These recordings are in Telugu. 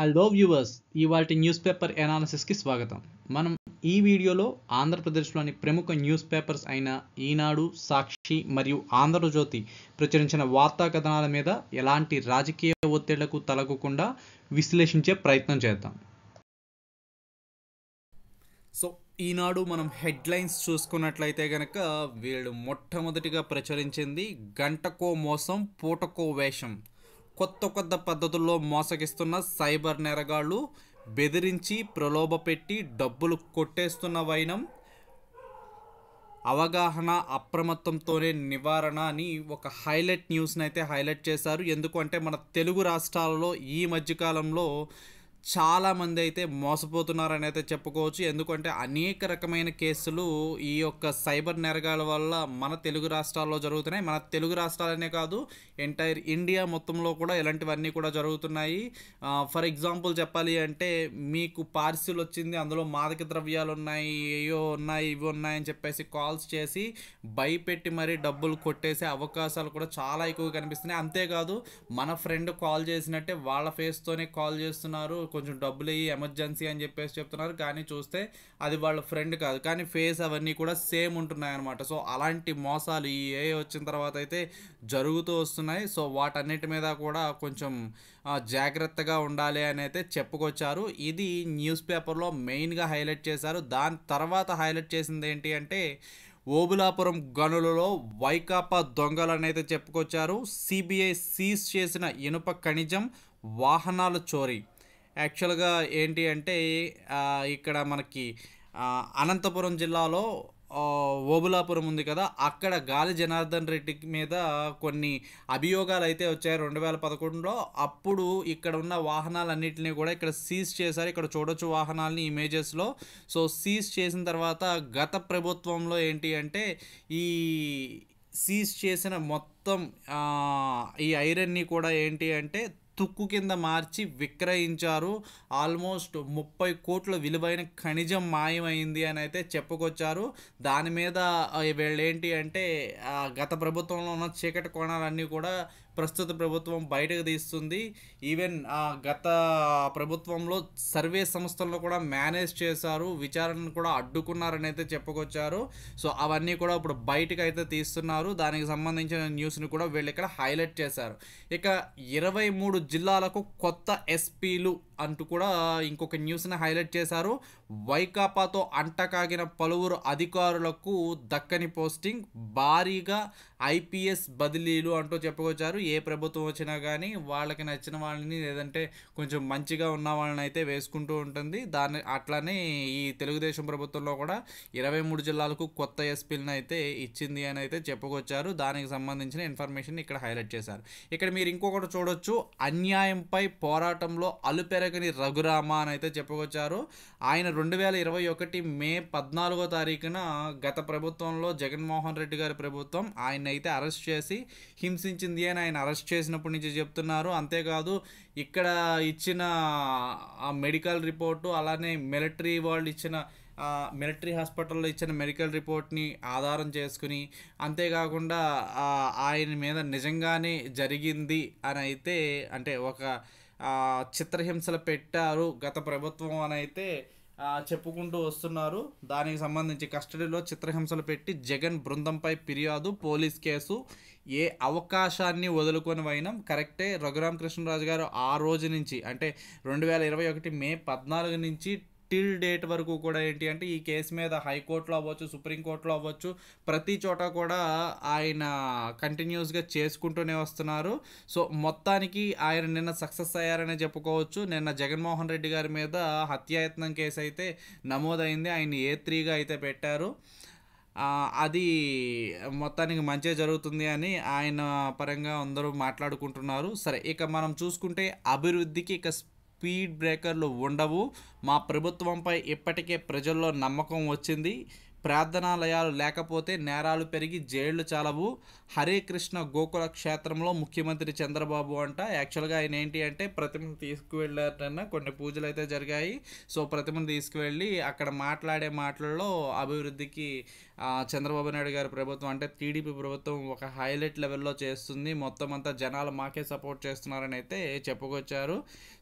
హలో వ్యూవర్స్ ఇవాటి న్యూస్ పేపర్ ఎనాలిసిస్కి స్వాగతం మనం ఈ వీడియోలో ఆంధ్రప్రదేశ్లోని ప్రముఖ న్యూస్ పేపర్స్ అయిన ఈనాడు సాక్షి మరియు ఆంధ్రజ్యోతి ప్రచురించిన వార్తా కథనాల మీద ఎలాంటి రాజకీయ ఒత్తిళ్లకు తలగకుండా విశ్లేషించే ప్రయత్నం చేద్దాం సో ఈనాడు మనం హెడ్లైన్స్ చూసుకున్నట్లయితే కనుక వీళ్ళు మొట్టమొదటిగా ప్రచురించింది గంటకో మోసం పూటకో వేషం కొత్త కొత్త పద్ధతుల్లో మోసగిస్తున్న సైబర్ నేరగాళ్ళు బెదిరించి ప్రలోభ పెట్టి డబ్బులు కొట్టేస్తున్న వైనం అవగాహన అప్రమత్తంతోనే నివారణ అని ఒక హైలైట్ న్యూస్ని అయితే హైలైట్ చేశారు ఎందుకంటే మన తెలుగు రాష్ట్రాలలో ఈ మధ్యకాలంలో చాలామంది అయితే మోసపోతున్నారని అయితే చెప్పుకోవచ్చు ఎందుకంటే అనేక రకమైన కేసులు ఈ యొక్క సైబర్ నేరగాల వల్ల మన తెలుగు రాష్ట్రాల్లో జరుగుతున్నాయి మన తెలుగు రాష్ట్రాలనే కాదు ఎంటైర్ ఇండియా మొత్తంలో కూడా ఇలాంటివన్నీ కూడా జరుగుతున్నాయి ఫర్ ఎగ్జాంపుల్ చెప్పాలి అంటే మీకు పార్సిల్ వచ్చింది అందులో మాదక ద్రవ్యాలు ఉన్నాయి ఏయో ఉన్నాయి ఇవి ఉన్నాయి అని చెప్పేసి కాల్స్ చేసి భయపెట్టి మరీ డబ్బులు కొట్టేసే అవకాశాలు కూడా చాలా ఎక్కువ కనిపిస్తున్నాయి అంతేకాదు మన ఫ్రెండ్ కాల్ చేసినట్టే వాళ్ళ ఫేస్తోనే కాల్ చేస్తున్నారు కొంచెం డబ్బులు అయ్యి ఎమర్జెన్సీ అని చెప్పేసి చెప్తున్నారు కానీ చూస్తే అది వాళ్ళ ఫ్రెండ్ కాదు కానీ ఫేస్ అవన్నీ కూడా సేమ్ ఉంటున్నాయన్నమాట సో అలాంటి మోసాలు ఈ ఏ వచ్చిన తర్వాత అయితే జరుగుతూ వస్తున్నాయి సో వాటన్నిటి మీద కూడా కొంచెం జాగ్రత్తగా ఉండాలి అని అయితే చెప్పుకొచ్చారు ఇది న్యూస్ పేపర్లో మెయిన్గా హైలైట్ చేశారు దాని తర్వాత హైలైట్ చేసింది ఏంటి అంటే ఓబులాపురం గనులలో వైకాపా దొంగలు దొంగలనైతే చెప్పుకొచ్చారు సిబిఐ సీజ్ చేసిన ఇనుప ఖనిజం వాహనాల చోరీ యాక్చువల్గా ఏంటి అంటే ఇక్కడ మనకి అనంతపురం జిల్లాలో ఓబులాపురం ఉంది కదా అక్కడ గాలి జనార్దన్ రెడ్డి మీద కొన్ని అభియోగాలు అయితే వచ్చాయి రెండు వేల పదకొండులో అప్పుడు ఇక్కడ ఉన్న వాహనాలన్నింటినీ కూడా ఇక్కడ సీజ్ చేశారు ఇక్కడ చూడొచ్చు వాహనాలని ఇమేజెస్లో సో సీజ్ చేసిన తర్వాత గత ప్రభుత్వంలో ఏంటి అంటే ఈ సీజ్ చేసిన మొత్తం ఈ ఐరన్ని కూడా ఏంటి అంటే తుక్కు కింద మార్చి విక్రయించారు ఆల్మోస్ట్ ముప్పై కోట్ల విలువైన ఖనిజం మాయమైంది అని అయితే చెప్పుకొచ్చారు దాని మీద వీళ్ళేంటి అంటే గత ప్రభుత్వంలో ఉన్న చీకటి కోణాలన్నీ కూడా ప్రస్తుత ప్రభుత్వం బయటకు తీస్తుంది ఈవెన్ గత ప్రభుత్వంలో సర్వే సంస్థలను కూడా మేనేజ్ చేశారు విచారణను కూడా అడ్డుకున్నారని అయితే చెప్పుకొచ్చారు సో అవన్నీ కూడా ఇప్పుడు బయటకు అయితే తీస్తున్నారు దానికి సంబంధించిన న్యూస్ని కూడా వీళ్ళు ఇక్కడ హైలైట్ చేశారు ఇక ఇరవై మూడు జిల్లాలకు కొత్త ఎస్పీలు అంటూ కూడా ఇంకొక న్యూస్ని హైలైట్ చేశారు వైకాపాతో అంటకాగిన పలువురు అధికారులకు దక్కని పోస్టింగ్ భారీగా ఐపీఎస్ బదిలీలు అంటూ చెప్పుకొచ్చారు ఏ ప్రభుత్వం వచ్చినా కానీ వాళ్ళకి నచ్చిన వాళ్ళని లేదంటే కొంచెం మంచిగా ఉన్న వాళ్ళని అయితే వేసుకుంటూ ఉంటుంది దాని అట్లానే ఈ తెలుగుదేశం ప్రభుత్వంలో కూడా ఇరవై మూడు జిల్లాలకు కొత్త ఎస్పీలను అయితే ఇచ్చింది అని అయితే చెప్పుకొచ్చారు దానికి సంబంధించిన ఇన్ఫర్మేషన్ ఇక్కడ హైలైట్ చేశారు ఇక్కడ మీరు ఇంకొకటి చూడొచ్చు అన్యాయంపై పోరాటంలో అలుపెర నాయకుని రఘురామ అని అయితే చెప్పుకొచ్చారు ఆయన రెండు వేల ఇరవై ఒకటి మే పద్నాలుగో తారీఖున గత ప్రభుత్వంలో జగన్మోహన్ రెడ్డి గారి ప్రభుత్వం ఆయన అయితే అరెస్ట్ చేసి హింసించింది అని ఆయన అరెస్ట్ చేసినప్పటి నుంచి చెప్తున్నారు అంతేకాదు ఇక్కడ ఇచ్చిన ఆ మెడికల్ రిపోర్టు అలానే మిలిటరీ వాళ్ళు ఇచ్చిన మిలిటరీ హాస్పిటల్లో ఇచ్చిన మెడికల్ రిపోర్ట్ని ఆధారం చేసుకుని అంతేకాకుండా ఆయన మీద నిజంగానే జరిగింది అని అయితే అంటే ఒక చిత్రహింసలు పెట్టారు గత ప్రభుత్వం అని అయితే చెప్పుకుంటూ వస్తున్నారు దానికి సంబంధించి కస్టడీలో చిత్రహింసలు పెట్టి జగన్ బృందంపై ఫిర్యాదు పోలీస్ కేసు ఏ అవకాశాన్ని వదులుకొని పోయినాం కరెక్టే రఘురామకృష్ణరాజు గారు ఆ రోజు నుంచి అంటే రెండు వేల ఇరవై ఒకటి మే పద్నాలుగు నుంచి టిల్ డేట్ వరకు కూడా ఏంటి అంటే ఈ కేసు మీద హైకోర్టులో అవ్వచ్చు సుప్రీంకోర్టులో అవ్వచ్చు ప్రతి చోట కూడా ఆయన కంటిన్యూస్గా చేసుకుంటూనే వస్తున్నారు సో మొత్తానికి ఆయన నిన్న సక్సెస్ అయ్యారనే చెప్పుకోవచ్చు నిన్న జగన్మోహన్ రెడ్డి గారి మీద హత్యాయత్నం కేసు అయితే నమోదైంది ఆయన ఏ త్రీగా అయితే పెట్టారు అది మొత్తానికి మంచి జరుగుతుంది అని ఆయన పరంగా అందరూ మాట్లాడుకుంటున్నారు సరే ఇక మనం చూసుకుంటే అభివృద్ధికి ఇక స్పీడ్ బ్రేకర్లు ఉండవు మా ప్రభుత్వంపై ఇప్పటికే ప్రజల్లో నమ్మకం వచ్చింది ప్రార్థనాలయాలు లేకపోతే నేరాలు పెరిగి జైళ్లు చాలవు హరే కృష్ణ గోకుల క్షేత్రంలో ముఖ్యమంత్రి చంద్రబాబు అంట యాక్చువల్గా ఆయన ఏంటి అంటే ప్రతిమను తీసుకువెళ్ళారన్న కొన్ని పూజలు అయితే జరిగాయి సో ప్రతిమను తీసుకువెళ్ళి అక్కడ మాట్లాడే మాటల్లో అభివృద్ధికి చంద్రబాబు నాయుడు గారి ప్రభుత్వం అంటే టీడీపీ ప్రభుత్వం ఒక హైలైట్ లెవెల్లో చేస్తుంది మొత్తం అంతా జనాలు మాకే సపోర్ట్ చేస్తున్నారని అయితే చెప్పుకొచ్చారు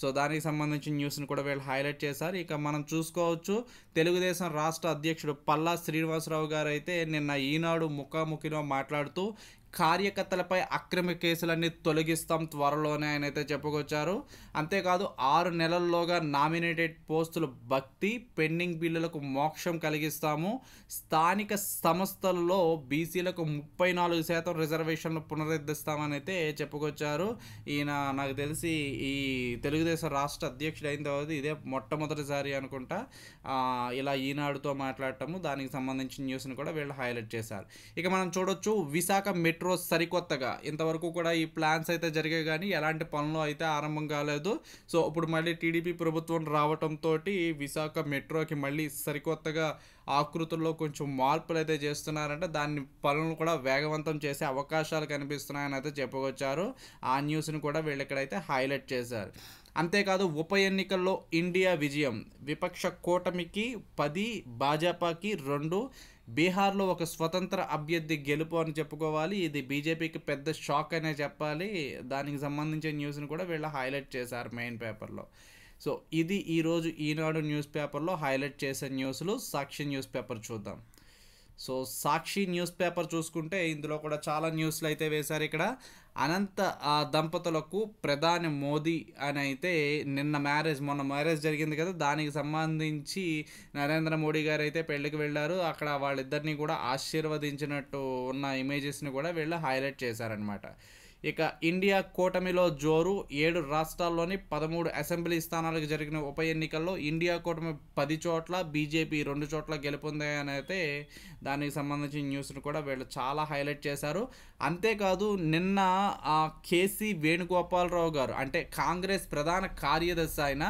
సో దానికి సంబంధించిన న్యూస్ని కూడా వీళ్ళు హైలైట్ చేశారు ఇక మనం చూసుకోవచ్చు తెలుగుదేశం రాష్ట్ర అధ్యక్షుడు పల్లా శ్రీనివాసరావు గారు అయితే నిన్న ఈనాడు ముఖాముఖిలో మాట్లాడుతూ కార్యకర్తలపై అక్రమ కేసులన్నీ తొలగిస్తాం త్వరలోనే ఆయన అయితే చెప్పుకొచ్చారు అంతేకాదు ఆరు నెలల్లోగా నామినేటెడ్ పోస్టులు భక్తి పెండింగ్ బిల్లులకు మోక్షం కలిగిస్తాము స్థానిక సంస్థల్లో బీసీలకు ముప్పై నాలుగు శాతం రిజర్వేషన్లు పునరుద్ధిస్తామని అయితే చెప్పుకొచ్చారు ఈయన నాకు తెలిసి ఈ తెలుగుదేశం రాష్ట్ర అధ్యక్షుడు అయిన తర్వాత ఇదే మొట్టమొదటిసారి అనుకుంటా ఇలా ఈనాడుతో మాట్లాడటము దానికి సంబంధించిన న్యూస్ని కూడా వీళ్ళు హైలైట్ చేశారు ఇక మనం చూడొచ్చు విశాఖ మెట్ మెట్రో సరికొత్తగా ఇంతవరకు కూడా ఈ ప్లాన్స్ అయితే జరిగాయి కానీ ఎలాంటి పనులు అయితే ఆరంభం కాలేదు సో ఇప్పుడు మళ్ళీ టీడీపీ ప్రభుత్వం రావడంతో విశాఖ మెట్రోకి మళ్ళీ సరికొత్తగా ఆకృతుల్లో కొంచెం మార్పులు అయితే చేస్తున్నారంటే దాన్ని పనులు కూడా వేగవంతం చేసే అవకాశాలు కనిపిస్తున్నాయని అయితే చెప్పుకొచ్చారు ఆ న్యూస్ని కూడా వీళ్ళు ఇక్కడైతే హైలైట్ చేశారు అంతేకాదు ఉప ఎన్నికల్లో ఇండియా విజయం విపక్ష కూటమికి పది భాజపాకి రెండు బీహార్లో ఒక స్వతంత్ర అభ్యర్థి గెలుపు అని చెప్పుకోవాలి ఇది బీజేపీకి పెద్ద షాక్ అనే చెప్పాలి దానికి సంబంధించిన న్యూస్ని కూడా వీళ్ళు హైలైట్ చేశారు మెయిన్ పేపర్లో సో ఇది ఈరోజు ఈనాడు న్యూస్ పేపర్లో హైలైట్ చేసే న్యూస్లు సాక్షి న్యూస్ పేపర్ చూద్దాం సో సాక్షి న్యూస్ పేపర్ చూసుకుంటే ఇందులో కూడా చాలా న్యూస్లు అయితే వేశారు ఇక్కడ అనంత దంపతులకు ప్రధాని మోదీ అని అయితే నిన్న మ్యారేజ్ మొన్న మ్యారేజ్ జరిగింది కదా దానికి సంబంధించి నరేంద్ర మోడీ గారు అయితే పెళ్లికి వెళ్ళారు అక్కడ వాళ్ళిద్దరిని కూడా ఆశీర్వదించినట్టు ఉన్న ఇమేజెస్ని కూడా వీళ్ళు హైలైట్ చేశారనమాట ఇక ఇండియా కూటమిలో జోరు ఏడు రాష్ట్రాల్లోని పదమూడు అసెంబ్లీ స్థానాలకు జరిగిన ఉప ఎన్నికల్లో ఇండియా కూటమి పది చోట్ల బీజేపీ రెండు చోట్ల అని అయితే దానికి సంబంధించిన న్యూస్ను కూడా వీళ్ళు చాలా హైలైట్ చేశారు అంతేకాదు నిన్న కేసీ వేణుగోపాలరావు గారు అంటే కాంగ్రెస్ ప్రధాన కార్యదర్శి ఆయన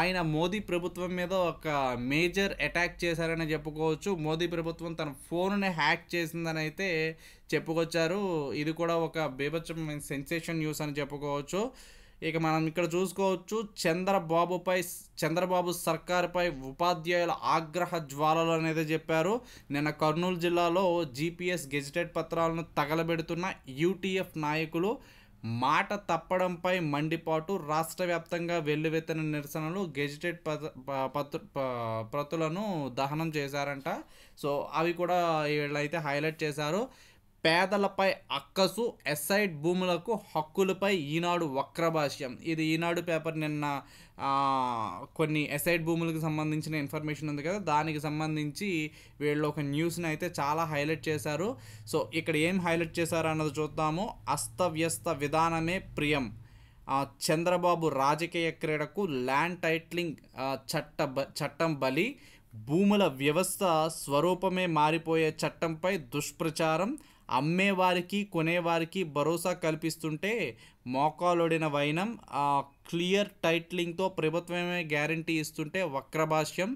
ఆయన మోదీ ప్రభుత్వం మీద ఒక మేజర్ అటాక్ చేశారని చెప్పుకోవచ్చు మోదీ ప్రభుత్వం తన ఫోన్ని హ్యాక్ చేసిందని అయితే చెప్పుకొచ్చారు ఇది కూడా ఒక బీభత్సం సెన్సేషన్ న్యూస్ అని చెప్పుకోవచ్చు ఇక మనం ఇక్కడ చూసుకోవచ్చు చంద్రబాబుపై చంద్రబాబు సర్కార్పై ఉపాధ్యాయుల ఆగ్రహ జ్వాలలు అనేది చెప్పారు నిన్న కర్నూలు జిల్లాలో జీపీఎస్ గెజిటెడ్ పత్రాలను తగలబెడుతున్న యూటీఎఫ్ నాయకులు మాట తప్పడంపై మండిపాటు రాష్ట్ర వ్యాప్తంగా వెల్లువెత్తిన నిరసనలు గెజిటెడ్ పత్ర ప్రతులను దహనం చేశారంట సో అవి కూడా వీళ్ళైతే హైలైట్ చేశారు పేదలపై అక్కసు ఎస్సైడ్ భూములకు హక్కులపై ఈనాడు వక్రభాష్యం ఇది ఈనాడు పేపర్ నిన్న కొన్ని ఎస్సైడ్ భూములకు సంబంధించిన ఇన్ఫర్మేషన్ ఉంది కదా దానికి సంబంధించి వీళ్ళు ఒక న్యూస్ని అయితే చాలా హైలైట్ చేశారు సో ఇక్కడ ఏం హైలైట్ చేశారు అన్నది చూద్దాము అస్తవ్యస్త విధానమే ప్రియం చంద్రబాబు రాజకీయ క్రీడకు ల్యాండ్ టైట్లింగ్ చట్ట చట్టం బలి భూముల వ్యవస్థ స్వరూపమే మారిపోయే చట్టంపై దుష్ప్రచారం అమ్మేవారికి కొనేవారికి భరోసా కల్పిస్తుంటే మోకాలుడిన వైనం క్లియర్ టైట్లింగ్తో ప్రభుత్వమే గ్యారంటీ ఇస్తుంటే వక్రభాష్యం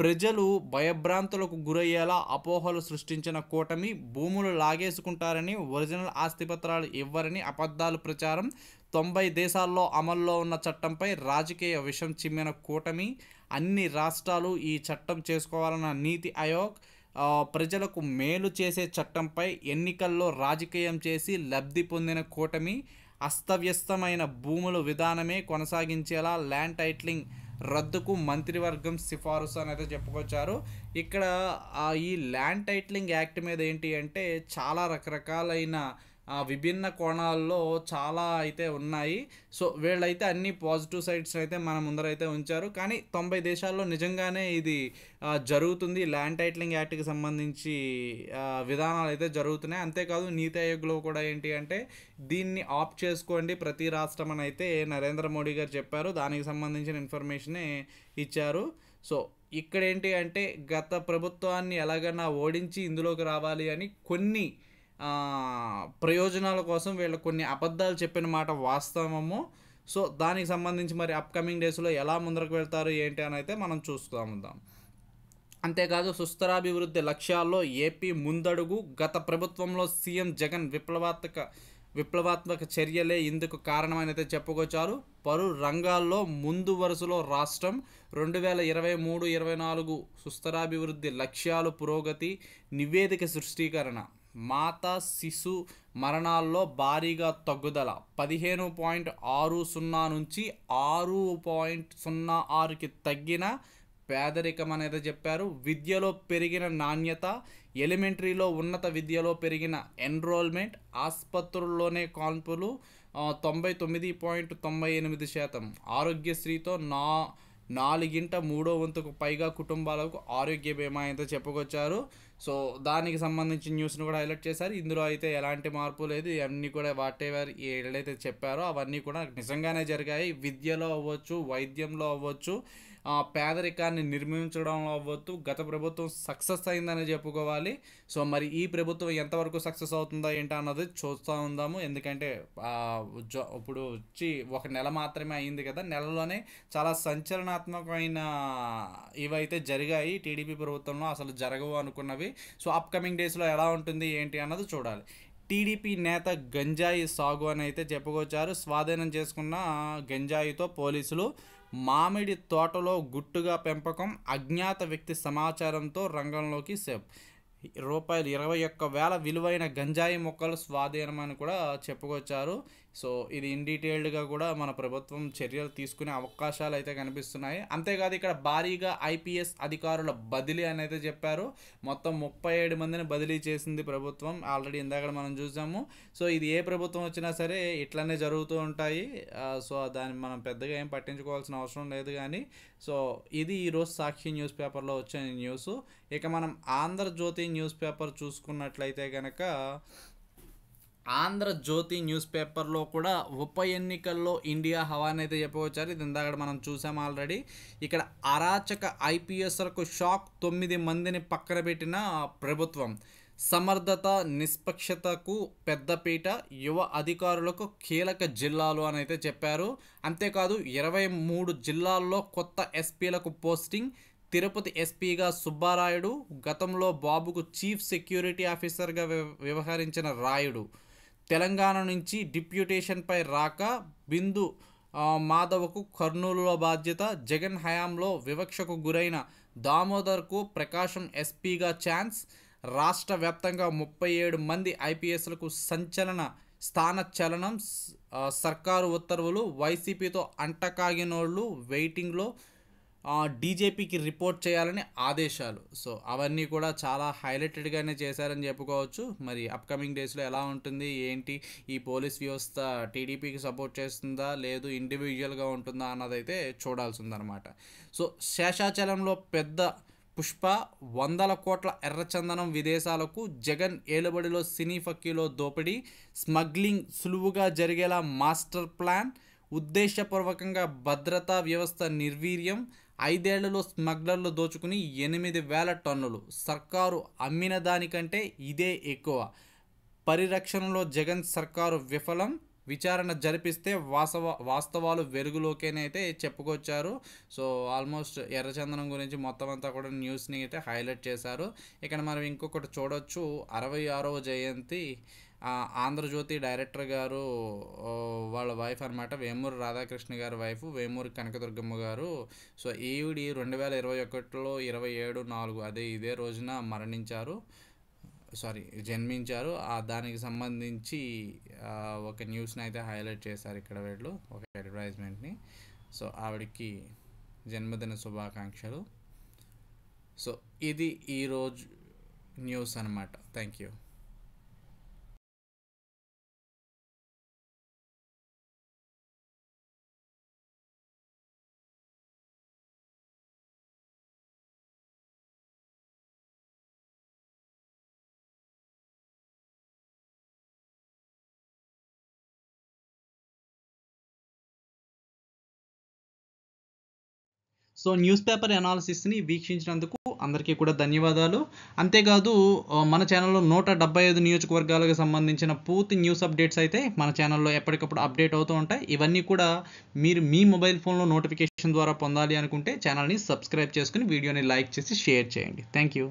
ప్రజలు భయభ్రాంతులకు గురయ్యేలా అపోహలు సృష్టించిన కూటమి భూములు లాగేసుకుంటారని ఒరిజినల్ ఆస్తిపత్రాలు ఇవ్వరని అబద్ధాలు ప్రచారం తొంభై దేశాల్లో అమల్లో ఉన్న చట్టంపై రాజకీయ విషం చిమ్మిన కూటమి అన్ని రాష్ట్రాలు ఈ చట్టం చేసుకోవాలన్న నీతి ఆయోగ్ ప్రజలకు మేలు చేసే చట్టంపై ఎన్నికల్లో రాజకీయం చేసి లబ్ధి పొందిన కూటమి అస్తవ్యస్తమైన భూముల విధానమే కొనసాగించేలా ల్యాండ్ టైట్లింగ్ రద్దుకు మంత్రివర్గం సిఫారసు అని అయితే చెప్పుకొచ్చారు ఇక్కడ ఈ ల్యాండ్ టైట్లింగ్ యాక్ట్ మీద ఏంటి అంటే చాలా రకరకాలైన విభిన్న కోణాల్లో చాలా అయితే ఉన్నాయి సో వీళ్ళైతే అన్ని పాజిటివ్ సైడ్స్ అయితే మన ముందరైతే ఉంచారు కానీ తొంభై దేశాల్లో నిజంగానే ఇది జరుగుతుంది ల్యాండ్ టైట్లింగ్ యాక్ట్కి సంబంధించి విధానాలు అయితే జరుగుతున్నాయి అంతేకాదు నీతి ఆయోగ్లో కూడా ఏంటి అంటే దీన్ని ఆప్ చేసుకోండి ప్రతి రాష్ట్రం అని అయితే నరేంద్ర మోడీ గారు చెప్పారు దానికి సంబంధించిన ఇన్ఫర్మేషనే ఇచ్చారు సో ఇక్కడ ఏంటి అంటే గత ప్రభుత్వాన్ని ఎలాగైనా ఓడించి ఇందులోకి రావాలి అని కొన్ని ప్రయోజనాల కోసం వీళ్ళు కొన్ని అబద్ధాలు చెప్పిన మాట వాస్తవము సో దానికి సంబంధించి మరి అప్కమింగ్ డేస్లో ఎలా ముందరకు వెళ్తారు ఏంటి అని అయితే మనం చూస్తాముద్దాం అంతేకాదు సుస్థిరాభివృద్ధి లక్ష్యాల్లో ఏపీ ముందడుగు గత ప్రభుత్వంలో సీఎం జగన్ విప్లవాత్మక విప్లవాత్మక చర్యలే ఇందుకు కారణమైనతే చెప్పుకొచ్చారు పలు రంగాల్లో ముందు వరుసలో రాష్ట్రం రెండు వేల ఇరవై మూడు ఇరవై నాలుగు సుస్థిరాభివృద్ధి లక్ష్యాలు పురోగతి నివేదిక సృష్టీకరణ మాత శిశు మరణాల్లో భారీగా తగ్గుదల పదిహేను పాయింట్ ఆరు సున్నా నుంచి ఆరు పాయింట్ సున్నా ఆరుకి తగ్గిన పేదరికం అనేది చెప్పారు విద్యలో పెరిగిన నాణ్యత ఎలిమెంటరీలో ఉన్నత విద్యలో పెరిగిన ఎన్రోల్మెంట్ ఆసుపత్రుల్లోనే కాన్పులు తొంభై తొమ్మిది పాయింట్ తొంభై ఎనిమిది శాతం ఆరోగ్యశ్రీతో నా నాలుగింట మూడో వంతుకు పైగా కుటుంబాలకు ఆరోగ్య బీమా అయితే చెప్పుకొచ్చారు సో దానికి సంబంధించిన న్యూస్ను కూడా హైలైట్ చేశారు ఇందులో అయితే ఎలాంటి మార్పు లేదు ఇవన్నీ కూడా వాట్ ఎవర్ ఏదైతే చెప్పారో అవన్నీ కూడా నిజంగానే జరిగాయి విద్యలో అవ్వచ్చు వైద్యంలో అవ్వచ్చు పేదరికాన్ని నిర్మించడంలో అవ్వచ్చు గత ప్రభుత్వం సక్సెస్ అయిందని చెప్పుకోవాలి సో మరి ఈ ప్రభుత్వం ఎంతవరకు సక్సెస్ అవుతుందో ఏంటో అన్నది చూస్తూ ఉందాము ఎందుకంటే ఇప్పుడు వచ్చి ఒక నెల మాత్రమే అయింది కదా నెలలోనే చాలా సంచలనాత్మకమైన ఇవైతే జరిగాయి టీడీపీ ప్రభుత్వంలో అసలు జరగవు అనుకున్నవి సో అప్కమింగ్ డేస్లో ఎలా ఉంటుంది ఏంటి అన్నది చూడాలి టీడీపీ నేత గంజాయి సాగు అని అయితే చెప్పుకొచ్చారు స్వాధీనం చేసుకున్న గంజాయితో పోలీసులు మామిడి తోటలో గుట్టుగా పెంపకం అజ్ఞాత వ్యక్తి సమాచారంతో రంగంలోకి సేఫ్ రూపాయలు ఇరవై ఒక్క వేల విలువైన గంజాయి మొక్కలు స్వాధీనమని కూడా చెప్పుకొచ్చారు సో ఇది ఇన్ డీటెయిల్డ్గా కూడా మన ప్రభుత్వం చర్యలు తీసుకునే అవకాశాలు అయితే కనిపిస్తున్నాయి అంతేకాదు ఇక్కడ భారీగా ఐపీఎస్ అధికారుల బదిలీ అని అయితే చెప్పారు మొత్తం ముప్పై ఏడు మందిని బదిలీ చేసింది ప్రభుత్వం ఆల్రెడీ ఇందాక మనం చూసాము సో ఇది ఏ ప్రభుత్వం వచ్చినా సరే ఇట్లనే జరుగుతూ ఉంటాయి సో దాన్ని మనం పెద్దగా ఏం పట్టించుకోవాల్సిన అవసరం లేదు కానీ సో ఇది ఈరోజు సాక్షి న్యూస్ పేపర్లో వచ్చిన న్యూస్ ఇక మనం ఆంధ్రజ్యోతి న్యూస్ పేపర్ చూసుకున్నట్లయితే కనుక ఆంధ్రజ్యోతి న్యూస్ పేపర్లో కూడా ఉప ఎన్నికల్లో ఇండియా హవాన్ అయితే చెప్పవచ్చారు ఇది ఇందాక మనం చూసాం ఆల్రెడీ ఇక్కడ అరాచక ఐపీఎస్లకు షాక్ తొమ్మిది మందిని పక్కన పెట్టిన ప్రభుత్వం సమర్థత నిష్పక్షతకు పెద్దపీట యువ అధికారులకు కీలక జిల్లాలు అని అయితే చెప్పారు అంతేకాదు ఇరవై మూడు జిల్లాల్లో కొత్త ఎస్పీలకు పోస్టింగ్ తిరుపతి ఎస్పీగా సుబ్బారాయుడు గతంలో బాబుకు చీఫ్ సెక్యూరిటీ ఆఫీసర్గా వ్యవహరించిన రాయుడు తెలంగాణ నుంచి డిప్యూటేషన్పై రాక బిందు మాధవకు కర్నూలులో బాధ్యత జగన్ హయాంలో వివక్షకు గురైన దామోదర్కు ప్రకాశం ఎస్పీగా ఛాన్స్ రాష్ట్ర వ్యాప్తంగా ముప్పై ఏడు మంది ఐపీఎస్లకు సంచలన స్థాన చలనం సర్కారు ఉత్తర్వులు వైసీపీతో అంటకాగినోళ్ళు వెయిటింగ్లో డీజేపీకి రిపోర్ట్ చేయాలని ఆదేశాలు సో అవన్నీ కూడా చాలా హైలైటెడ్గానే చేశారని చెప్పుకోవచ్చు మరి అప్కమింగ్ డేస్లో ఎలా ఉంటుంది ఏంటి ఈ పోలీస్ వ్యవస్థ టీడీపీకి సపోర్ట్ చేస్తుందా లేదు ఇండివిజువల్గా ఉంటుందా అన్నదైతే చూడాల్సి ఉందన్నమాట సో శేషాచలంలో పెద్ద పుష్ప వందల కోట్ల ఎర్రచందనం విదేశాలకు జగన్ ఏలుబడిలో సినీ ఫక్కీలో దోపిడీ స్మగ్లింగ్ సులువుగా జరిగేలా మాస్టర్ ప్లాన్ ఉద్దేశపూర్వకంగా భద్రతా వ్యవస్థ నిర్వీర్యం ఐదేళ్లలో స్మగ్లర్లు దోచుకుని ఎనిమిది వేల టన్నులు సర్కారు అమ్మిన దానికంటే ఇదే ఎక్కువ పరిరక్షణలో జగన్ సర్కారు విఫలం విచారణ జరిపిస్తే వాస్తవ వాస్తవాలు వెలుగులోకేనైతే చెప్పుకొచ్చారు సో ఆల్మోస్ట్ ఎర్రచందనం గురించి మొత్తం అంతా కూడా న్యూస్ని అయితే హైలైట్ చేశారు ఇక్కడ మనం ఇంకొకటి చూడొచ్చు అరవై ఆరవ జయంతి ఆంధ్రజ్యోతి డైరెక్టర్ గారు వాళ్ళ వైఫ్ అనమాట వేమూరు రాధాకృష్ణ గారి వైఫ్ వేమూరు కనకదుర్గమ్మ గారు సో ఈవిడి రెండు వేల ఇరవై ఒకటిలో ఇరవై ఏడు నాలుగు అదే ఇదే రోజున మరణించారు సారీ జన్మించారు దానికి సంబంధించి ఒక న్యూస్ని అయితే హైలైట్ చేశారు ఇక్కడ వీళ్ళు ఒక అడ్వర్టైజ్మెంట్ని సో ఆవిడకి జన్మదిన శుభాకాంక్షలు సో ఇది ఈరోజు న్యూస్ అనమాట thank you so news paper ఎనాలిసిస్ని వీక్షించినందుకు అందరికీ కూడా ధన్యవాదాలు అంతేకాదు మన ఛానల్లో నూట డెబ్బై ఐదు నియోజకవర్గాలకు సంబంధించిన పూర్తి న్యూస్ అప్డేట్స్ అయితే మన ఛానల్లో ఎప్పటికప్పుడు అప్డేట్ అవుతూ ఉంటాయి ఇవన్నీ కూడా మీరు మీ మొబైల్ ఫోన్లో నోటిఫికేషన్ ద్వారా పొందాలి అనుకుంటే ఛానల్ని సబ్స్క్రైబ్ చేసుకుని వీడియోని లైక్ చేసి షేర్ చేయండి థ్యాంక్ యూ